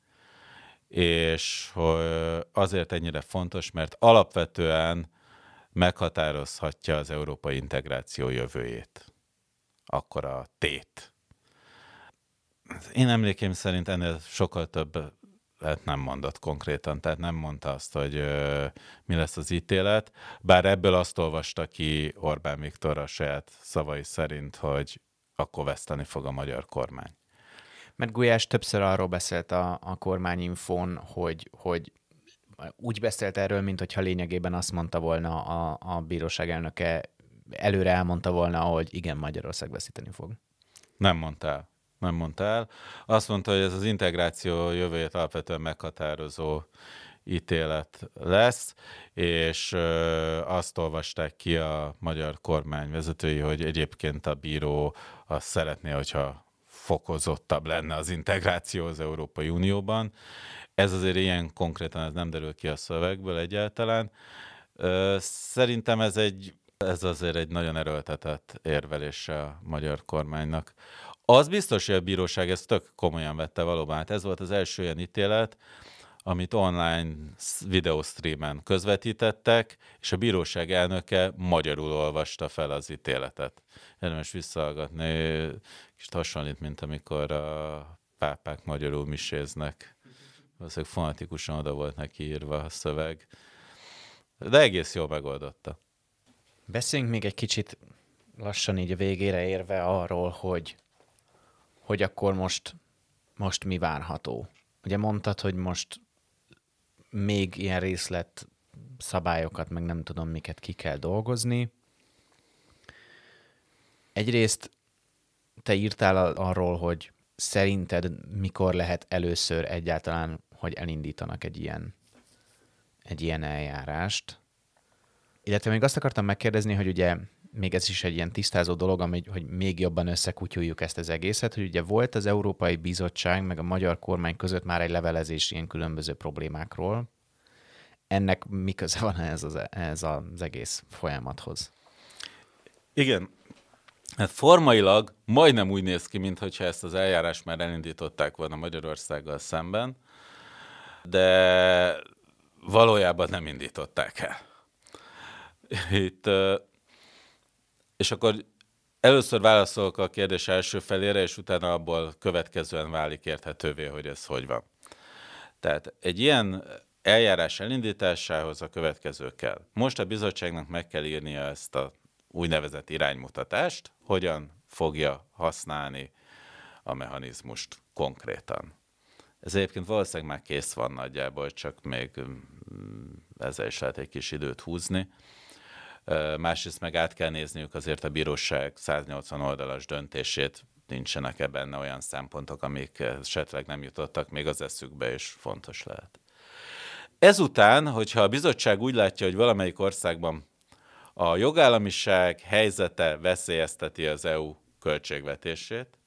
és hogy azért ennyire fontos, mert alapvetően meghatározhatja az európai integráció jövőjét. Akkor a tét. Én emlékeim szerint ennél sokkal több hát nem mondott konkrétan, tehát nem mondta azt, hogy ö, mi lesz az ítélet, bár ebből azt olvasta ki Orbán Viktor a saját szavai szerint, hogy akkor veszteni fog a magyar kormány mert Gulyás többször arról beszélt a, a kormányinfón, hogy, hogy úgy beszélt erről, mint lényegében azt mondta volna a, a bíróság elnöke, előre elmondta volna, hogy igen, Magyarország veszíteni fog. Nem el. Nem el. Azt mondta, hogy ez az integráció jövőjét alapvetően meghatározó ítélet lesz, és azt olvasták ki a magyar kormány vezetői, hogy egyébként a bíró azt szeretné, hogyha fokozottabb lenne az integráció az Európai Unióban. Ez azért ilyen konkrétan ez nem derül ki a szövegből egyáltalán. Szerintem ez egy ez azért egy nagyon erőltetett érvelése a magyar kormánynak. Az biztos, hogy a bíróság ezt tök komolyan vette valóban. Hát ez volt az első ilyen ítélet, amit online videostreamen közvetítettek, és a bíróság elnöke magyarul olvasta fel az ítéletet. Érdemes visszahallgatni, és hasonlít, mint amikor a pápák magyarul miséznek. Valószínűleg fonatikusan oda volt neki írva a szöveg. De egész jól megoldotta. Beszéljünk még egy kicsit lassan így a végére érve arról, hogy, hogy akkor most, most mi várható. Ugye mondtad, hogy most még ilyen részlet szabályokat, meg nem tudom miket ki kell dolgozni. Egyrészt te írtál arról, hogy szerinted mikor lehet először egyáltalán, hogy elindítanak egy ilyen, egy ilyen eljárást. Illetve még azt akartam megkérdezni, hogy ugye még ez is egy ilyen tisztázó dolog, ami, hogy még jobban összekutyuljuk ezt az egészet, hogy ugye volt az Európai Bizottság meg a magyar kormány között már egy levelezés ilyen különböző problémákról. Ennek mi köze van ez az, ez az egész folyamathoz? Igen, Hát formailag majdnem úgy néz ki, mintha ezt az eljárást már elindították volna Magyarországgal szemben, de valójában nem indították el. Itt és akkor először válaszolok a kérdés első felére, és utána abból következően válik érthetővé, hogy ez hogy van. Tehát egy ilyen eljárás elindításához a következő kell. Most a bizottságnak meg kell írnia ezt a úgynevezett iránymutatást, hogyan fogja használni a mechanizmust konkrétan. Ez egyébként valószínűleg már kész van nagyjából, csak még mm, ezzel is lehet egy kis időt húzni másrészt meg át kell nézniük azért a bíróság 180 oldalas döntését, nincsenek-e benne olyan szempontok, amik esetleg nem jutottak még az eszükbe, és fontos lehet. Ezután, hogyha a bizottság úgy látja, hogy valamelyik országban a jogállamiság helyzete veszélyezteti az EU költségvetését,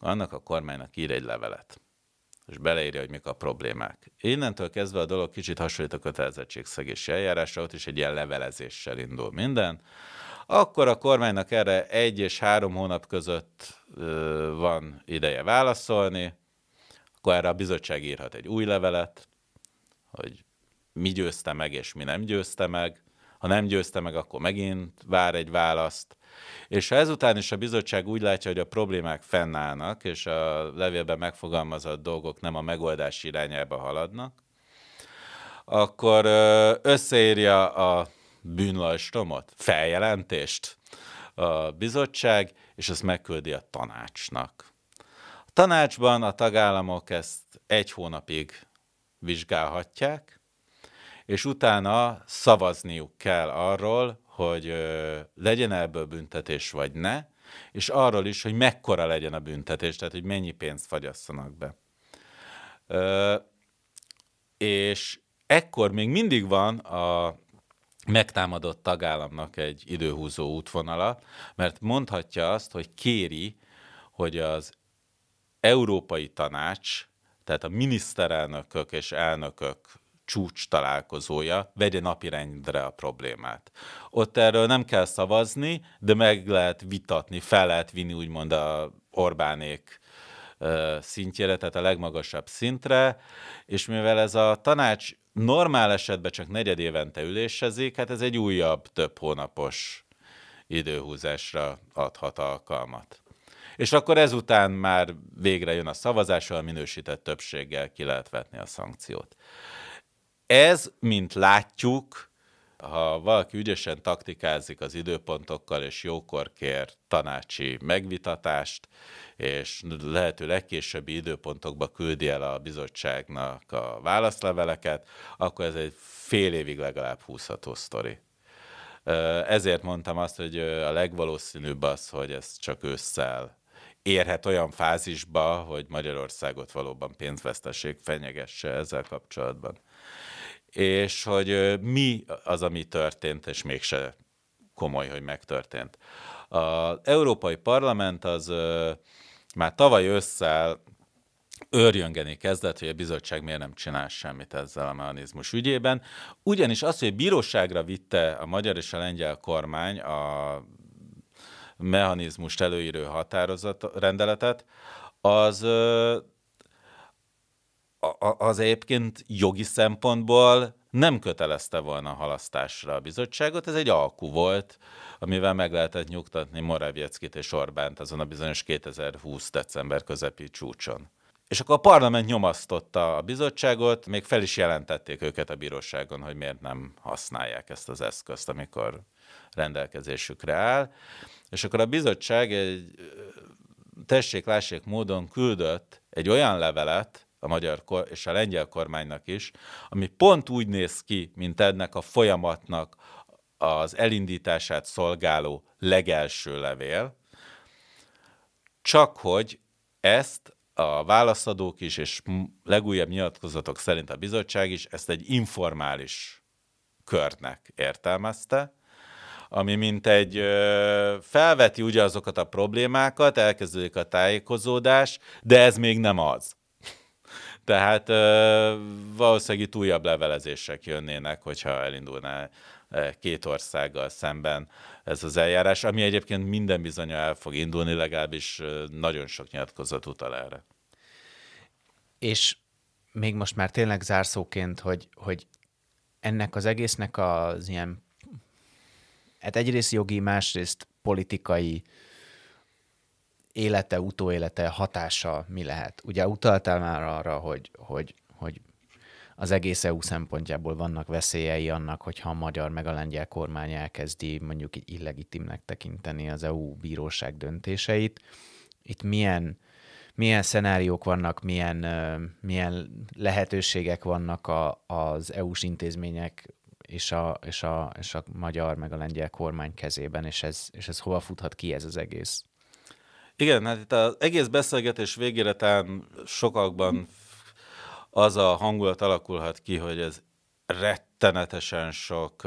annak a kormánynak ír egy levelet és beleírja, hogy mik a problémák. Innentől kezdve a dolog kicsit hasonlít a kötelezettségszegési eljárásra, ott is egy ilyen levelezéssel indul minden. Akkor a kormánynak erre egy és három hónap között van ideje válaszolni, akkor erre a bizottság írhat egy új levelet, hogy mi győzte meg és mi nem győzte meg. Ha nem győzte meg, akkor megint vár egy választ. És ha ezután is a bizottság úgy látja, hogy a problémák fennállnak, és a levélben megfogalmazott dolgok nem a megoldás irányába haladnak, akkor összeírja a bűnlajstromot, feljelentést a bizottság, és ezt megküldi a tanácsnak. A tanácsban a tagállamok ezt egy hónapig vizsgálhatják, és utána szavazniuk kell arról, hogy legyen ebből büntetés vagy ne, és arról is, hogy mekkora legyen a büntetés, tehát hogy mennyi pénzt fagyasszanak be. Ö, és ekkor még mindig van a megtámadott tagállamnak egy időhúzó útvonala, mert mondhatja azt, hogy kéri, hogy az Európai Tanács, tehát a miniszterelnökök és elnökök csúcs találkozója, vegye napirendre a problémát. Ott erről nem kell szavazni, de meg lehet vitatni, fel lehet vinni úgymond a Orbánék szintjére, tehát a legmagasabb szintre, és mivel ez a tanács normál esetben csak negyed évente ülésezik, hát ez egy újabb, több hónapos időhúzásra adhat alkalmat. És akkor ezután már végre jön a szavazás, ahol minősített többséggel ki lehet vetni a szankciót. Ez, mint látjuk, ha valaki ügyesen taktikázik az időpontokkal, és jókor kér tanácsi megvitatást, és lehető legkésőbbi időpontokba küldi el a bizottságnak a válaszleveleket, akkor ez egy fél évig legalább húzható sztori. Ezért mondtam azt, hogy a legvalószínűbb az, hogy ez csak ősszel érhet olyan fázisba, hogy Magyarországot valóban pénzveszteség fenyegesse ezzel kapcsolatban és hogy mi az, ami történt, és mégse komoly, hogy megtörtént. Az Európai Parlament az már tavaly ősszel örjöngeni kezdett, hogy a bizottság miért nem csinál semmit ezzel a mechanizmus ügyében. Ugyanis az, hogy bíróságra vitte a magyar és a lengyel kormány a mechanizmust előírő határozat rendeletet, az az egyébként jogi szempontból nem kötelezte volna a halasztásra a bizottságot, ez egy alku volt, amivel meg lehetett nyugtatni Moravieckit és Orbánt azon a bizonyos 2020. december közepi csúcson. És akkor a parlament nyomasztotta a bizottságot, még fel is jelentették őket a bíróságon, hogy miért nem használják ezt az eszközt, amikor rendelkezésükre áll. És akkor a bizottság egy tessék-lássék módon küldött egy olyan levelet, a magyar kor- és a lengyel kormánynak is, ami pont úgy néz ki, mint ennek a folyamatnak az elindítását szolgáló legelső levél, csak hogy ezt a válaszadók is, és legújabb nyilatkozatok szerint a bizottság is ezt egy informális körnek értelmezte, ami mint egy ö, felveti ugyanazokat a problémákat, elkezdődik a tájékozódás, de ez még nem az. Tehát ö, valószínűleg itt újabb levelezések jönnének, hogyha elindulná két országgal szemben ez az eljárás, ami egyébként minden bizony el fog indulni, legalábbis nagyon sok nyilatkozat utal erre. És még most már tényleg zárszóként, hogy, hogy ennek az egésznek az ilyen, hát egyrészt jogi, másrészt politikai élete, utóélete hatása mi lehet? Ugye utaltál már arra, hogy, hogy, hogy az egész EU szempontjából vannak veszélyei annak, hogyha a magyar meg a lengyel kormány elkezdi mondjuk így illegitimnek tekinteni az EU bíróság döntéseit. Itt milyen, milyen szenáriók vannak, milyen, milyen lehetőségek vannak a, az EU-s intézmények és a, és, a, és a magyar meg a lengyel kormány kezében, és ez, és ez hova futhat ki ez az egész? Igen, hát itt az egész beszélgetés végére talán sokakban az a hangulat alakulhat ki, hogy ez rettenetesen sok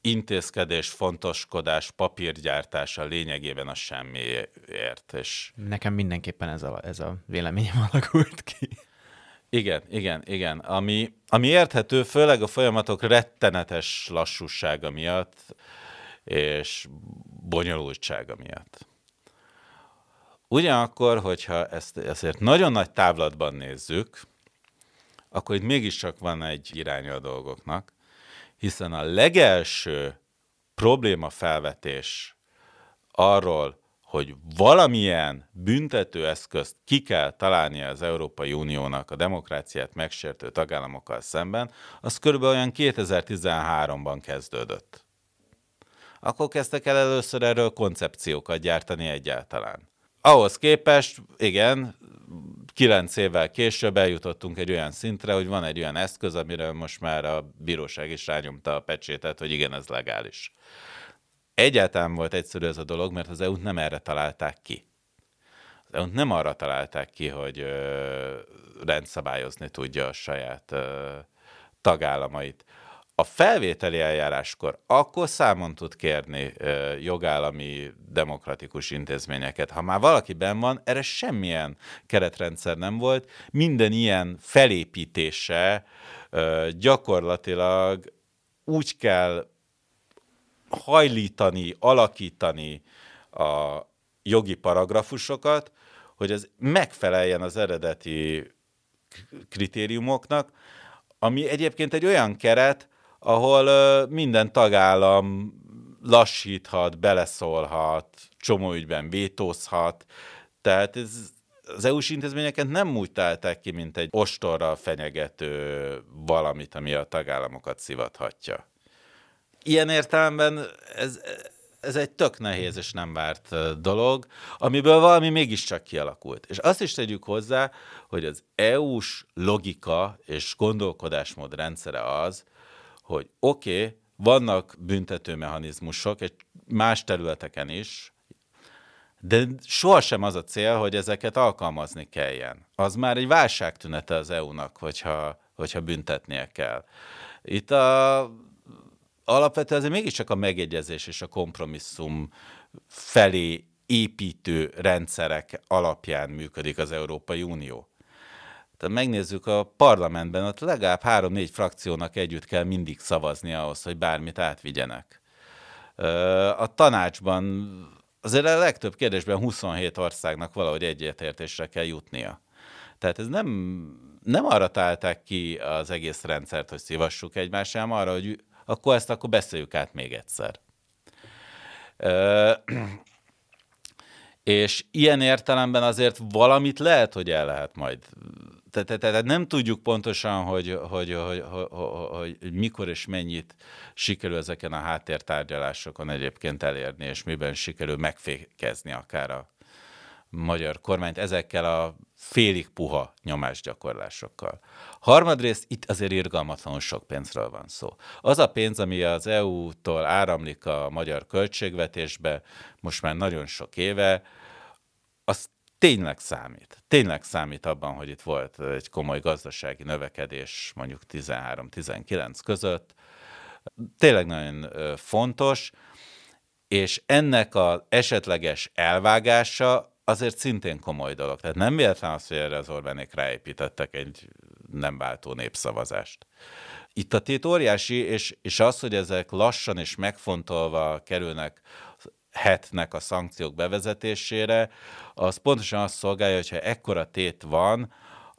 intézkedés, fontoskodás, papírgyártása lényegében a semmiért. És... Nekem mindenképpen ez a, ez a véleményem alakult ki. Igen, igen, igen. Ami, ami érthető, főleg a folyamatok rettenetes lassúsága miatt, és bonyolultsága miatt. Ugyanakkor, hogyha ezt ezért nagyon nagy távlatban nézzük, akkor itt mégiscsak van egy iránya a dolgoknak, hiszen a legelső probléma felvetés arról, hogy valamilyen büntető eszközt ki kell találnia az Európai Uniónak a demokráciát megsértő tagállamokkal szemben, az körülbelül olyan 2013-ban kezdődött akkor kezdtek el először erről koncepciókat gyártani egyáltalán. Ahhoz képest, igen, kilenc évvel később eljutottunk egy olyan szintre, hogy van egy olyan eszköz, amiről most már a bíróság is rányomta a pecsétet, hogy igen, ez legális. Egyáltalán volt egyszerű ez a dolog, mert az EU-t nem erre találták ki. Az EU-t nem arra találták ki, hogy ö, rendszabályozni tudja a saját ö, tagállamait. A felvételi eljáráskor akkor számon tud kérni ö, jogállami demokratikus intézményeket. Ha már valaki ben van, erre semmilyen keretrendszer nem volt. Minden ilyen felépítése ö, gyakorlatilag úgy kell hajlítani, alakítani a jogi paragrafusokat, hogy ez megfeleljen az eredeti kritériumoknak, ami egyébként egy olyan keret, ahol ö, minden tagállam lassíthat, beleszólhat, csomó ügyben vétózhat, tehát ez az EU-s intézményeket nem úgy találták ki, mint egy ostorra fenyegető valamit, ami a tagállamokat szivathatja. Ilyen értelemben ez, ez egy tök nehéz és nem várt dolog, amiből valami mégiscsak kialakult. És azt is tegyük hozzá, hogy az EU-s logika és gondolkodásmód rendszere az, hogy oké, okay, vannak büntetőmechanizmusok, egy más területeken is, de sohasem az a cél, hogy ezeket alkalmazni kelljen. Az már egy válságtünete az EU-nak, hogyha, hogyha büntetnie kell. Itt a, alapvetően azért mégiscsak a megegyezés és a kompromisszum felé építő rendszerek alapján működik az Európai Unió. Tehát megnézzük a parlamentben, ott legalább három-négy frakciónak együtt kell mindig szavazni ahhoz, hogy bármit átvigyenek. A tanácsban azért a legtöbb kérdésben 27 országnak valahogy egyetértésre kell jutnia. Tehát ez nem, nem arra találták ki az egész rendszert, hogy szívassuk egymást, hanem arra, hogy akkor ezt akkor beszéljük át még egyszer. Ö, és ilyen értelemben azért valamit lehet, hogy el lehet majd tehát, tehát nem tudjuk pontosan, hogy, hogy, hogy, hogy, hogy, hogy mikor és mennyit sikerül ezeken a háttértárgyalásokon egyébként elérni, és miben sikerül megfékezni akár a magyar kormányt ezekkel a félig puha nyomásgyakorlásokkal. Harmadrészt itt azért irgalmatlanul sok pénzről van szó. Az a pénz, ami az EU-tól áramlik a magyar költségvetésbe, most már nagyon sok éve, azt tényleg számít. Tényleg számít abban, hogy itt volt egy komoly gazdasági növekedés mondjuk 13-19 között. Tényleg nagyon fontos, és ennek az esetleges elvágása azért szintén komoly dolog. Tehát nem véletlen az, hogy erre az Orbánék ráépítettek egy nem váltó népszavazást. Itt a tét óriási, és, és az, hogy ezek lassan és megfontolva kerülnek hetnek a szankciók bevezetésére, az pontosan azt szolgálja, hogyha ekkora tét van,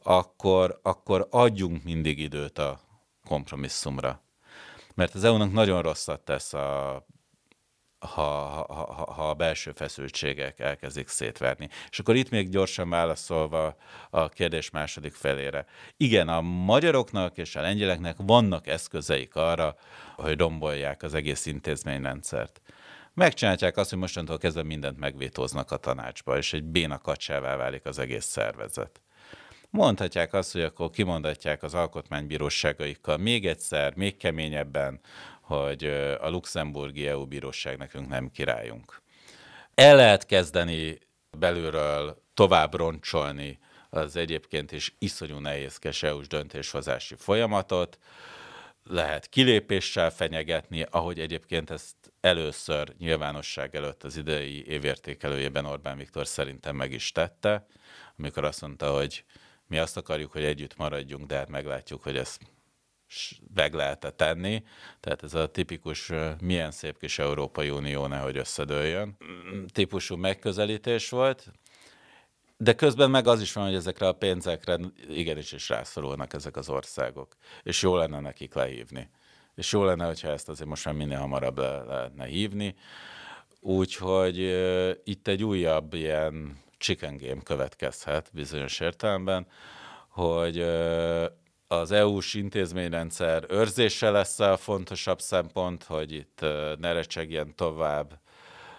akkor, akkor adjunk mindig időt a kompromisszumra. Mert az EU-nak nagyon rosszat tesz, a, ha, ha, ha, ha a belső feszültségek elkezdik szétverni. És akkor itt még gyorsan válaszolva a kérdés második felére. Igen, a magyaroknak és a lengyeleknek vannak eszközeik arra, hogy rombolják az egész intézményrendszert megcsinálják azt, hogy mostantól kezdve mindent megvétóznak a tanácsba, és egy béna kacsává válik az egész szervezet. Mondhatják azt, hogy akkor kimondatják az alkotmánybíróságaikkal még egyszer, még keményebben, hogy a luxemburgi EU bíróság nekünk nem királyunk. El lehet kezdeni belülről tovább roncsolni az egyébként is iszonyú nehézkes EU-s döntéshozási folyamatot, lehet kilépéssel fenyegetni, ahogy egyébként ezt először nyilvánosság előtt az idei évértékelőjében Orbán Viktor szerintem meg is tette, amikor azt mondta, hogy mi azt akarjuk, hogy együtt maradjunk, de hát meglátjuk, hogy ezt meg lehet-e tenni. Tehát ez a tipikus milyen szép kis Európai Unió nehogy összedőljön mm, típusú megközelítés volt, de közben meg az is van, hogy ezekre a pénzekre igenis is rászorulnak ezek az országok, és jó lenne nekik lehívni és jó lenne, hogyha ezt azért most már minél hamarabb le lehetne hívni. Úgyhogy uh, itt egy újabb ilyen chicken game következhet bizonyos értelemben, hogy uh, az EU-s intézményrendszer őrzése lesz a fontosabb szempont, hogy itt uh, ne recsegjen tovább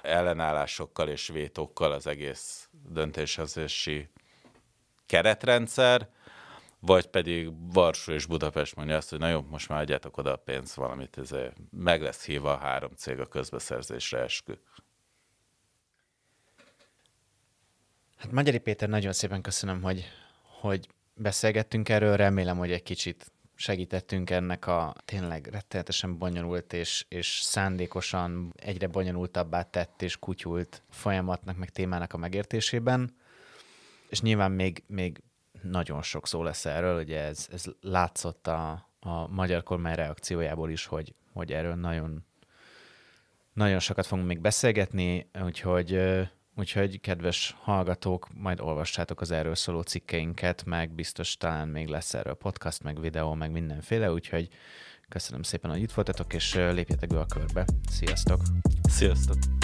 ellenállásokkal és vétókkal az egész döntéshezési keretrendszer, vagy pedig Varsó és Budapest mondja azt, hogy na jó, most már adjátok oda a pénzt valamit, ez meg lesz hívva a három cég a közbeszerzésre eskü. Hát Magyari Péter, nagyon szépen köszönöm, hogy, hogy beszélgettünk erről, remélem, hogy egy kicsit segítettünk ennek a tényleg rettenetesen bonyolult és, és szándékosan egyre bonyolultabbá tett és kutyult folyamatnak, meg témának a megértésében. És nyilván még, még nagyon sok szó lesz erről, ugye ez, ez látszott a, a magyar kormány reakciójából is, hogy, hogy erről nagyon, nagyon sokat fogunk még beszélgetni, úgyhogy, úgyhogy kedves hallgatók, majd olvassátok az erről szóló cikkeinket, meg biztos talán még lesz erről podcast, meg videó, meg mindenféle, úgyhogy köszönöm szépen, hogy itt voltatok, és lépjetek be a körbe. Sziasztok! Sziasztok!